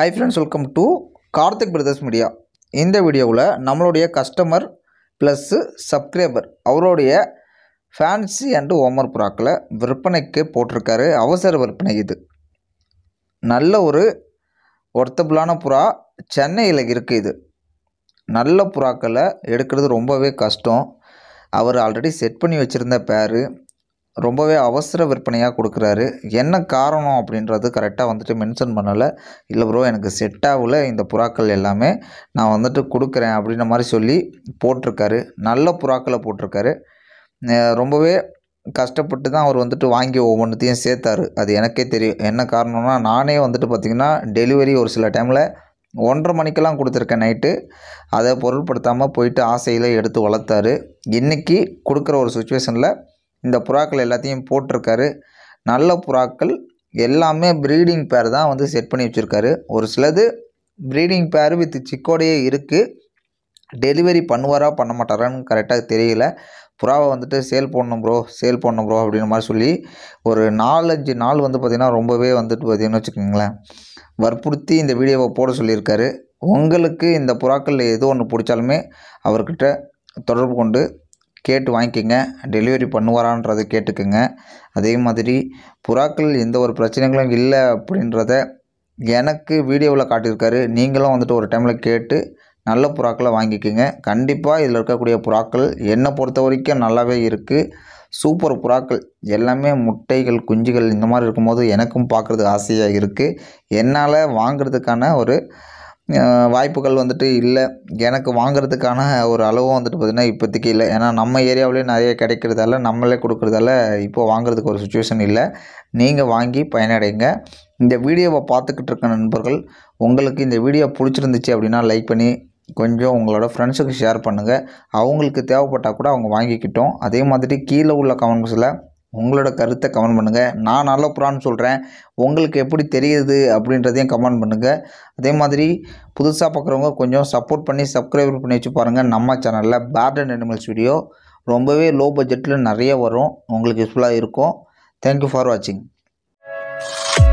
high friends welcome to Karthik brothers media இந்த வீடியோவில் நம்மளுடைய கஸ்டமர் ப்ளஸ்ஸு சப்ஸ்கிரைபர் அவருடைய ஃபேன்சி அண்டு ஓமர் புறாக்கில் விற்பனைக்கு போட்டிருக்காரு அவசர விற்பனை இது நல்ல ஒரு ஒர்த்தபுளான புறா சென்னையில் இருக்குது இது நல்ல புறாக்களை எடுக்கிறது ரொம்பவே கஷ்டம் அவர் ஆல்ரெடி செட் பண்ணி வச்சுருந்த பேர் ரொம்பவே அவசர விற்பனையாக கொடுக்குறாரு என்ன காரணம் அப்படின்றது கரெக்டாக வந்துட்டு மென்ஷன் பண்ணலை இல்லை ப்ரோ எனக்கு செட் ஆகல இந்த புறாக்கள் எல்லாமே நான் வந்துட்டு கொடுக்குறேன் அப்படின்ற மாதிரி சொல்லி போட்டிருக்காரு நல்ல புறாக்களை போட்டிருக்காரு ரொம்பவே கஷ்டப்பட்டு தான் அவர் வந்துட்டு வாங்கி ஒவ்வொன்றத்தையும் சேர்த்தாரு அது எனக்கே தெரியும் என்ன காரணம்னா நானே வந்துட்டு பார்த்திங்கன்னா டெலிவரி ஒரு சில டைமில் ஒன்றரை மணிக்கெல்லாம் கொடுத்துருக்கேன் நைட்டு அதை பொருட்படுத்தாமல் போயிட்டு ஆசையில் எடுத்து வளர்த்தாரு இன்றைக்கி கொடுக்குற ஒரு சுச்சுவேஷனில் இந்த புறாக்கள் எல்லாத்தையும் போட்டிருக்காரு நல்ல புறாக்கள் எல்லாமே ப்ரீடிங் பேர் தான் வந்து செட் பண்ணி வச்சுருக்காரு ஒரு சிலது ப்ரீடிங் பேர் வித் சிக்கோடையே இருக்குது டெலிவரி பண்ணுவாரா பண்ண மாட்டாரான்னு கரெக்டாக தெரியல புறாவை வந்துட்டு சேல் பண்ணணும் ப்ரோ சேல் பண்ணணும் ப்ரோ அப்படின்ற மாதிரி சொல்லி ஒரு நாலஞ்சு நாள் வந்து பார்த்திங்கன்னா ரொம்பவே வந்துட்டு பார்த்திங்கன்னு வச்சுக்கோங்களேன் வற்புறுத்தி இந்த வீடியோவை போட சொல்லியிருக்காரு உங்களுக்கு இந்த புறாக்களில் எது ஒன்று பிடிச்சாலுமே அவர்கிட்ட தொடர்பு கொண்டு கேட்டு வாங்கிக்கோங்க டெலிவரி பண்ணுவாரான்றதை கேட்டுக்கோங்க அதே மாதிரி புறாக்கள் எந்த ஒரு பிரச்சனைகளும் இல்லை அப்படின்றத எனக்கு வீடியோவில் காட்டியிருக்காரு நீங்களும் வந்துட்டு ஒரு டைமில் கேட்டு நல்ல புறாக்களை வாங்கிக்கோங்க கண்டிப்பாக இதில் இருக்கக்கூடிய புறாக்கள் என்னை பொறுத்த வரைக்கும் நல்லாவே இருக்குது சூப்பர் புறாக்கள் எல்லாமே முட்டைகள் குஞ்சுகள் இந்த மாதிரி இருக்கும்போது எனக்கும் பார்க்குறதுக்கு ஆசையாக இருக்குது என்னால் வாங்கிறதுக்கான ஒரு வாய்ப்புகள் வந்துட்டு இல்லை எனக்கு வாங்கிறதுக்கான ஒரு அளவும் வந்துட்டு பார்த்திங்கன்னா இப்போதைக்கு இல்லை ஏன்னா நம்ம ஏரியாவிலே நிறைய கிடைக்கிறதால நம்மளே கொடுக்குறதால இப்போது வாங்குறதுக்கு ஒரு சுச்சுவேஷன் இல்லை நீங்கள் வாங்கி பயனடைங்க இந்த வீடியோவை பார்த்துக்கிட்டு இருக்க நண்பர்கள் உங்களுக்கு இந்த வீடியோ பிடிச்சிருந்துச்சு அப்படின்னா லைக் பண்ணி கொஞ்சம் உங்களோட ஃப்ரெண்ட்ஸுக்கு ஷேர் பண்ணுங்கள் அவங்களுக்கு தேவைப்பட்டால் கூட அவங்க வாங்கிக்கிட்டோம் அதே மாதிரி கீழே உள்ள கமெண்ட்ஸில் உங்களோட கருத்தை கமெண்ட் பண்ணுங்கள் நான் நல்ல புறான்னு சொல்கிறேன் உங்களுக்கு எப்படி தெரியுது அப்படின்றதையும் கமெண்ட் பண்ணுங்கள் அதே மாதிரி புதுசாக பார்க்குறவங்க கொஞ்சம் சப்போர்ட் பண்ணி சப்ஸ்கிரைப் பண்ணி வச்சு பாருங்கள் நம்ம சேனலில் பேர்ட் அண்ட் அனிமல்ஸ் வீடியோ ரொம்பவே லோ பட்ஜெட்டில் நிறைய வரும் உங்களுக்கு யூஸ்ஃபுல்லாக இருக்கும் தேங்க்யூ ஃபார் வாட்சிங்